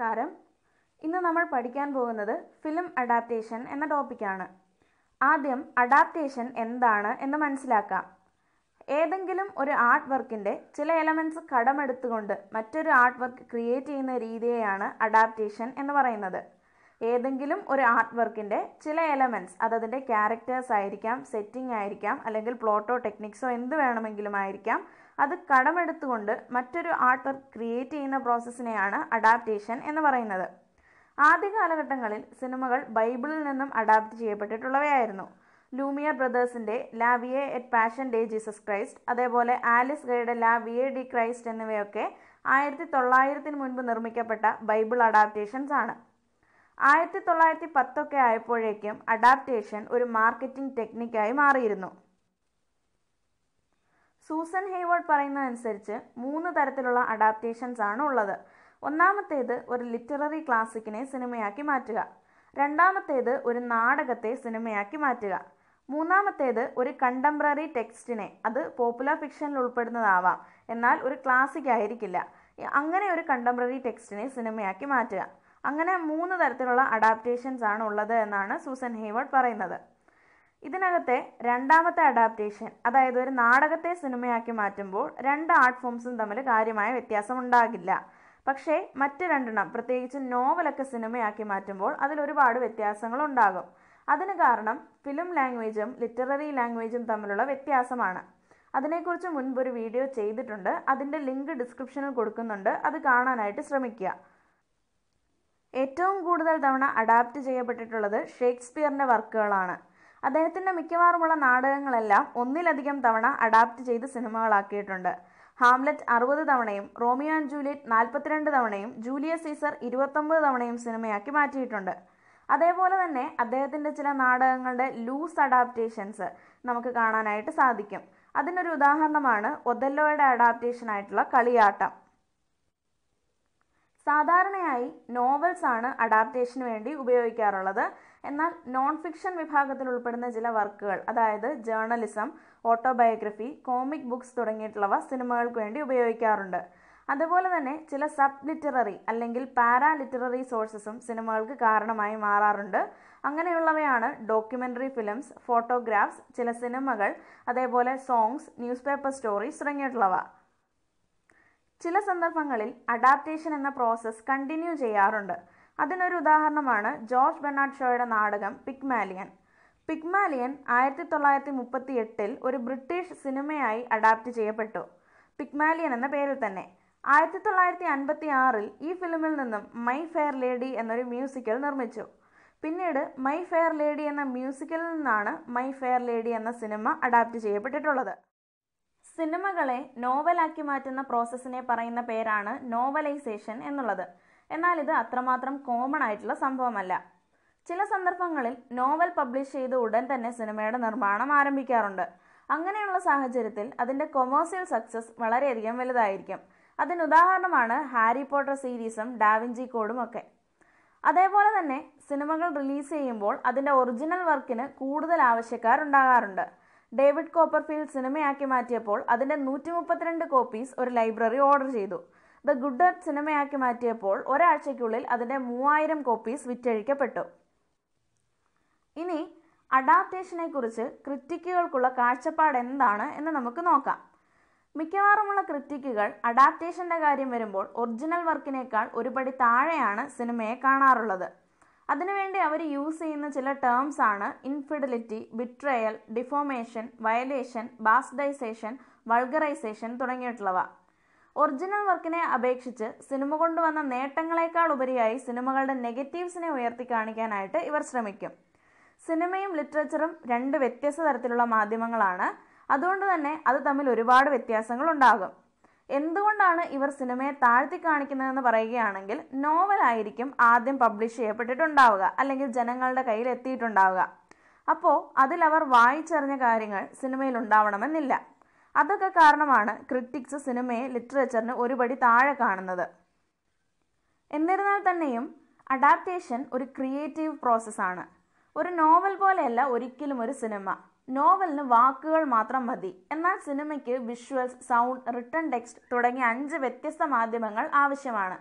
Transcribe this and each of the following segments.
നമസ്കാരം ഇന്ന് നമ്മൾ പഠിക്കാൻ പോകുന്നത് ഫിലിം അഡാപ്റ്റേഷൻ എന്ന ടോപ്പിക്കാണ് ആദ്യം അഡാപ്റ്റേഷൻ എന്താണ് എന്ന് മനസ്സിലാക്കാം ഏതെങ്കിലും ഒരു ആർട്ട് വർക്കിൻ്റെ ചില എലമെൻറ്റ്സ് കടമെടുത്തുകൊണ്ട് മറ്റൊരു ആർട്ട് വർക്ക് ക്രിയേറ്റ് ചെയ്യുന്ന രീതിയെയാണ് അഡാപ്റ്റേഷൻ എന്ന് പറയുന്നത് ഏതെങ്കിലും ഒരു ആർട്ട് വർക്കിൻ്റെ ചില എലമെൻറ്റ്സ് അതതിൻ്റെ ക്യാരക്ടേഴ്സ് ആയിരിക്കാം സെറ്റിംഗ് ആയിരിക്കാം അല്ലെങ്കിൽ പ്ലോട്ടോ ടെക്നിക്സോ എന്ത് വേണമെങ്കിലും ആയിരിക്കാം അത് കടമെടുത്തുകൊണ്ട് മറ്റൊരു ആർട്ടർ ക്രിയേറ്റ് ചെയ്യുന്ന പ്രോസസ്സിനെയാണ് അഡാപ്റ്റേഷൻ എന്ന് പറയുന്നത് ആദ്യ കാലഘട്ടങ്ങളിൽ സിനിമകൾ ബൈബിളിൽ നിന്നും അഡാപ്റ്റ് ചെയ്യപ്പെട്ടിട്ടുള്ളവയായിരുന്നു ലൂമിയർ ബ്രദേഴ്സിൻ്റെ La Vie et Passion de Jesus Christ അതേപോലെ ആലിസ് ഗൈഡ് ലാ ഡി ക്രൈസ്റ്റ് എന്നിവയൊക്കെ ആയിരത്തി തൊള്ളായിരത്തിന് മുൻപ് നിർമ്മിക്കപ്പെട്ട ബൈബിൾ അഡാപ്റ്റേഷൻസ് ആണ് ആയിരത്തി തൊള്ളായിരത്തി പത്തൊക്കെ ആയപ്പോഴേക്കും അഡാപ്റ്റേഷൻ ഒരു മാർക്കറ്റിംഗ് ടെക്നിക്കായി മാറിയിരുന്നു സൂസൻ ഹേവേർഡ് പറയുന്നതനുസരിച്ച് മൂന്ന് തരത്തിലുള്ള അഡാപ്റ്റേഷൻസ് ആണ് ഉള്ളത് ഒന്നാമത്തേത് ഒരു ലിറ്റററി ക്ലാസിക്കിനെ സിനിമയാക്കി മാറ്റുക രണ്ടാമത്തേത് ഒരു നാടകത്തെ സിനിമയാക്കി മാറ്റുക മൂന്നാമത്തേത് ഒരു കണ്ടംപററി ടെക്സ്റ്റിനെ അത് പോപ്പുലർ ഫിക്ഷനിൽ ഉൾപ്പെടുന്നതാവാം എന്നാൽ ഒരു ക്ലാസിക് ആയിരിക്കില്ല അങ്ങനെ ഒരു കണ്ടംപററി ടെക്സ്റ്റിനെ സിനിമയാക്കി മാറ്റുക അങ്ങനെ മൂന്ന് തരത്തിലുള്ള അഡാപ്റ്റേഷൻസ് ആണ് ഉള്ളത് എന്നാണ് സൂസൻ ഹേവർഡ് പറയുന്നത് ഇതിനകത്തെ രണ്ടാമത്തെ അഡാപ്റ്റേഷൻ അതായത് ഒരു നാടകത്തെ സിനിമയാക്കി മാറ്റുമ്പോൾ രണ്ട് ആർട്ട് ഫോംസും തമ്മിൽ കാര്യമായ വ്യത്യാസം ഉണ്ടാകില്ല പക്ഷേ മറ്റു രണ്ടെണ്ണം പ്രത്യേകിച്ച് നോവലൊക്കെ സിനിമയാക്കി മാറ്റുമ്പോൾ അതിൽ ഒരുപാട് വ്യത്യാസങ്ങൾ ഉണ്ടാകും അതിന് കാരണം ഫിലിം ലാംഗ്വേജും ലിറ്റററി ലാംഗ്വേജും തമ്മിലുള്ള വ്യത്യാസമാണ് അതിനെക്കുറിച്ച് മുൻപ് ഒരു വീഡിയോ ചെയ്തിട്ടുണ്ട് അതിൻ്റെ ലിങ്ക് ഡിസ്ക്രിപ്ഷനിൽ കൊടുക്കുന്നുണ്ട് അത് കാണാനായിട്ട് ശ്രമിക്കുക ഏറ്റവും കൂടുതൽ തവണ അഡാപ്റ്റ് ചെയ്യപ്പെട്ടിട്ടുള്ളത് ഷേക്സ്പിയറിൻ്റെ വർക്കുകളാണ് അദ്ദേഹത്തിൻ്റെ മിക്കവാറുമുള്ള നാടകങ്ങളെല്ലാം ഒന്നിലധികം തവണ അഡാപ്റ്റ് ചെയ്ത് സിനിമകളാക്കിയിട്ടുണ്ട് ഹാംലറ്റ് അറുപത് തവണയും റോമിയോ ആൻഡ് ജൂലിയറ്റ് നാൽപ്പത്തിരണ്ട് തവണയും ജൂലിയസ് സീസർ ഇരുപത്തൊമ്പത് തവണയും സിനിമയാക്കി മാറ്റിയിട്ടുണ്ട് അതേപോലെ തന്നെ അദ്ദേഹത്തിൻ്റെ ചില നാടകങ്ങളുടെ ലൂസ് അഡാപ്റ്റേഷൻസ് നമുക്ക് കാണാനായിട്ട് സാധിക്കും അതിനൊരു ഉദാഹരണമാണ് ഒതല്ലോയുടെ ആയിട്ടുള്ള കളിയാട്ടം സാധാരണയായി നോവൽസ് ആണ് അഡാപ്റ്റേഷന് വേണ്ടി ഉപയോഗിക്കാറുള്ളത് എന്നാൽ നോൺ ഫിക്ഷൻ വിഭാഗത്തിൽ ഉൾപ്പെടുന്ന ചില വർക്കുകൾ അതായത് ജേർണലിസം ഓട്ടോബയോഗ്രഫി കോമിക് ബുക്സ് തുടങ്ങിയിട്ടുള്ളവ സിനിമകൾക്ക് വേണ്ടി ഉപയോഗിക്കാറുണ്ട് അതുപോലെ തന്നെ ചില സബ് ലിറ്റററി അല്ലെങ്കിൽ പാരാ ലിറ്റററി സോഴ്സസും സിനിമകൾക്ക് കാരണമായി മാറാറുണ്ട് അങ്ങനെയുള്ളവയാണ് ഡോക്യുമെൻ്ററി ഫിലിംസ് ഫോട്ടോഗ്രാഫ്സ് ചില സിനിമകൾ അതേപോലെ സോങ്സ് ന്യൂസ് പേപ്പർ സ്റ്റോറീസ് തുടങ്ങിയിട്ടുള്ളവ ചില സന്ദർഭങ്ങളിൽ അഡാപ്റ്റേഷൻ എന്ന പ്രോസസ്സ് കണ്ടിന്യൂ ചെയ്യാറുണ്ട് അതിനൊരു ഉദാഹരണമാണ് ജോർജ് ബെർണാഡ് ഷോയുടെ നാടകം പിഗ്മാലിയൻ പിഗ്മാലിയൻ ആയിരത്തി തൊള്ളായിരത്തി മുപ്പത്തി എട്ടിൽ ഒരു ബ്രിട്ടീഷ് സിനിമയായി അഡാപ്റ്റ് ചെയ്യപ്പെട്ടു പിഗ്മാലിയൻ എന്ന പേരിൽ തന്നെ ആയിരത്തി തൊള്ളായിരത്തി അൻപത്തി ആറിൽ ഈ ഫിലിമിൽ നിന്നും മൈ ഫെയർ ലേഡി എന്നൊരു മ്യൂസിക്കൽ നിർമ്മിച്ചു പിന്നീട് മൈ ഫെയർ ലേഡി എന്ന മ്യൂസിക്കലിൽ നിന്നാണ് മൈ ഫെയർ ലേഡി എന്ന സിനിമ അഡാപ്റ്റ് ചെയ്യപ്പെട്ടിട്ടുള്ളത് സിനിമകളെ നോവലാക്കി മാറ്റുന്ന പ്രോസസ്സിനെ പറയുന്ന പേരാണ് നോവലൈസേഷൻ എന്നുള്ളത് എന്നാൽ ഇത് അത്രമാത്രം കോമൺ ആയിട്ടുള്ള സംഭവമല്ല ചില സന്ദർഭങ്ങളിൽ നോവൽ പബ്ലിഷ് ചെയ്ത ഉടൻ തന്നെ സിനിമയുടെ നിർമ്മാണം ആരംഭിക്കാറുണ്ട് അങ്ങനെയുള്ള സാഹചര്യത്തിൽ അതിൻ്റെ കൊമേഴ്സ്യൽ സക്സസ് വളരെയധികം വലുതായിരിക്കും അതിനുദാഹരണമാണ് ഹാരി പോട്ടർ സീരീസും ഡാവിഞ്ചി കോഡും ഒക്കെ അതേപോലെ തന്നെ സിനിമകൾ റിലീസ് ചെയ്യുമ്പോൾ അതിൻ്റെ ഒറിജിനൽ വർക്കിന് കൂടുതൽ ആവശ്യക്കാരുണ്ടാകാറുണ്ട് ഡേവിഡ് കോപ്പർഫീൽഡ് സിനിമയാക്കി മാറ്റിയപ്പോൾ അതിൻ്റെ നൂറ്റി മുപ്പത്തിരണ്ട് കോപ്പീസ് ഒരു ലൈബ്രറി ഓർഡർ ചെയ്തു ദ ഗുഡ് എർത്ത് സിനിമയാക്കി മാറ്റിയപ്പോൾ ഒരാഴ്ചയ്ക്കുള്ളിൽ അതിൻ്റെ മൂവായിരം കോപ്പീസ് വിറ്റഴിക്കപ്പെട്ടു ഇനി അഡാപ്റ്റേഷനെ കുറിച്ച് ക്രിറ്റിക്കുകൾക്കുള്ള കാഴ്ചപ്പാട് എന്താണ് എന്ന് നമുക്ക് നോക്കാം മിക്കവാറുമുള്ള ക്രിറ്റിക്കുകൾ അഡാപ്റ്റേഷൻ്റെ കാര്യം വരുമ്പോൾ ഒറിജിനൽ വർക്കിനേക്കാൾ ഒരുപടി താഴെയാണ് സിനിമയെ കാണാറുള്ളത് അതിനുവേണ്ടി അവർ യൂസ് ചെയ്യുന്ന ചില ടേംസ് ആണ് infidelity betrayal deformation violation bastardisation vulgarisation തുടങ്ങിയിട്ടുള്ളവ ഒറിജിനൽ വർക്കിനെ അപേക്ഷിച്ച് സിനിമ കൊണ്ടുവന്ന നേട്ടങ്ങളെക്കാൾ ഉപരിയായി സിനിമകളുടെ നെഗറ്റീവ്സിനെ ഉയർത്തി കാണിക്കാനായിട്ട് ഇവർ ശ്രമിക്കും സിനിമയും ലിറ്ററേച്ചറും രണ്ട് വ്യത്യസ്ത തരത്തിലുള്ള മാധ്യമങ്ങളാണ് അതുകൊണ്ട് തന്നെ അത് തമ്മിൽ ഒരുപാട് വ്യത്യാസങ്ങൾ ഉണ്ടാകും എന്തുകൊണ്ടാണ് ഇവർ സിനിമയെ താഴ്ത്തി കാണിക്കുന്നതെന്ന് പറയുകയാണെങ്കിൽ നോവലായിരിക്കും ആദ്യം പബ്ലിഷ് ചെയ്യപ്പെട്ടിട്ടുണ്ടാവുക അല്ലെങ്കിൽ ജനങ്ങളുടെ കയ്യിൽ എത്തിയിട്ടുണ്ടാവുക അപ്പോൾ അതിലവർ വായിച്ചറിഞ്ഞ കാര്യങ്ങൾ സിനിമയിൽ ഉണ്ടാവണമെന്നില്ല അതൊക്കെ കാരണമാണ് ക്രിറ്റിക്സ് സിനിമയെ ലിറ്ററേച്ചറിന് ഒരുപടി താഴെ കാണുന്നത് എന്നിരുന്നാൽ തന്നെയും അഡാപ്റ്റേഷൻ ഒരു ക്രിയേറ്റീവ് പ്രോസസ്സാണ് ഒരു നോവൽ പോലെയല്ല ഒരിക്കലും ഒരു സിനിമ നോവലിന് വാക്കുകൾ മാത്രം മതി എന്നാൽ സിനിമയ്ക്ക് വിഷ്വൽസ് സൗണ്ട് റിട്ടേൺ ടെക്സ്റ്റ് തുടങ്ങിയ അഞ്ച് വ്യത്യസ്ത മാധ്യമങ്ങൾ ആവശ്യമാണ്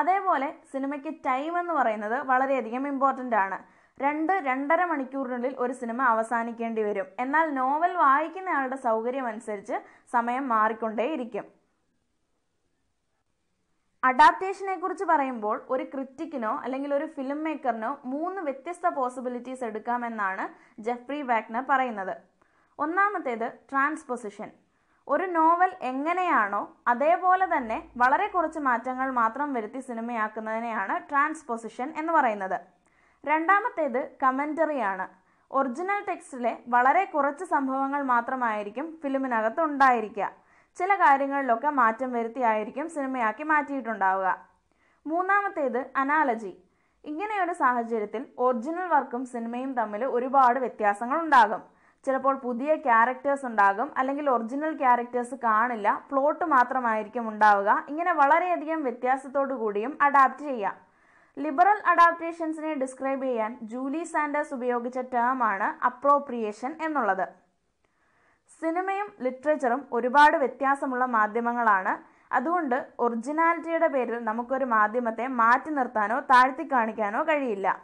അതേപോലെ സിനിമയ്ക്ക് ടൈം എന്ന് പറയുന്നത് വളരെയധികം ഇമ്പോർട്ടൻ്റ് ആണ് രണ്ട് രണ്ടര മണിക്കൂറിനുള്ളിൽ ഒരു സിനിമ അവസാനിക്കേണ്ടി വരും എന്നാൽ നോവൽ സൗകര്യം സൗകര്യമനുസരിച്ച് സമയം മാറിക്കൊണ്ടേയിരിക്കും അഡാപ്റ്റേഷനെ കുറിച്ച് പറയുമ്പോൾ ഒരു ക്രിറ്റിക്കിനോ അല്ലെങ്കിൽ ഒരു ഫിലിം മേക്കറിനോ മൂന്ന് വ്യത്യസ്ത പോസിബിലിറ്റീസ് എടുക്കാമെന്നാണ് ജെഫ്രി വാഗ്നർ പറയുന്നത് ഒന്നാമത്തേത് ട്രാൻസ്പൊസിഷൻ ഒരു നോവൽ എങ്ങനെയാണോ അതേപോലെ തന്നെ വളരെ കുറച്ച് മാറ്റങ്ങൾ മാത്രം വരുത്തി സിനിമയാക്കുന്നതിനെയാണ് ട്രാൻസ്പൊസിഷൻ എന്ന് പറയുന്നത് രണ്ടാമത്തേത് കമൻ്ററിയാണ് ഒറിജിനൽ ടെക്സ്റ്റിലെ വളരെ കുറച്ച് സംഭവങ്ങൾ മാത്രമായിരിക്കും ഫിലിമിനകത്ത് ഉണ്ടായിരിക്കുക ചില കാര്യങ്ങളിലൊക്കെ മാറ്റം വരുത്തിയായിരിക്കും സിനിമയാക്കി മാറ്റിയിട്ടുണ്ടാവുക മൂന്നാമത്തേത് അനാലജി ഇങ്ങനെയൊരു സാഹചര്യത്തിൽ ഒറിജിനൽ വർക്കും സിനിമയും തമ്മിൽ ഒരുപാട് വ്യത്യാസങ്ങൾ ഉണ്ടാകും ചിലപ്പോൾ പുതിയ ക്യാരക്ടേഴ്സ് ഉണ്ടാകും അല്ലെങ്കിൽ ഒറിജിനൽ ക്യാരക്ടേഴ്സ് കാണില്ല പ്ലോട്ട് മാത്രമായിരിക്കും ഉണ്ടാവുക ഇങ്ങനെ വളരെയധികം വ്യത്യാസത്തോടു കൂടിയും അഡാപ്റ്റ് ചെയ്യാം ലിബറൽ അഡാപ്റ്റേഷൻസിനെ ഡിസ്ക്രൈബ് ചെയ്യാൻ ജൂലി സാൻഡേഴ്സ് ഉപയോഗിച്ച ടേമാണ് അപ്രോപ്രിയേഷൻ എന്നുള്ളത് സിനിമയും ലിറ്ററേച്ചറും ഒരുപാട് വ്യത്യാസമുള്ള മാധ്യമങ്ങളാണ് അതുകൊണ്ട് ഒറിജിനാലിറ്റിയുടെ പേരിൽ നമുക്കൊരു മാധ്യമത്തെ മാറ്റി നിർത്താനോ താഴ്ത്തി കാണിക്കാനോ കഴിയില്ല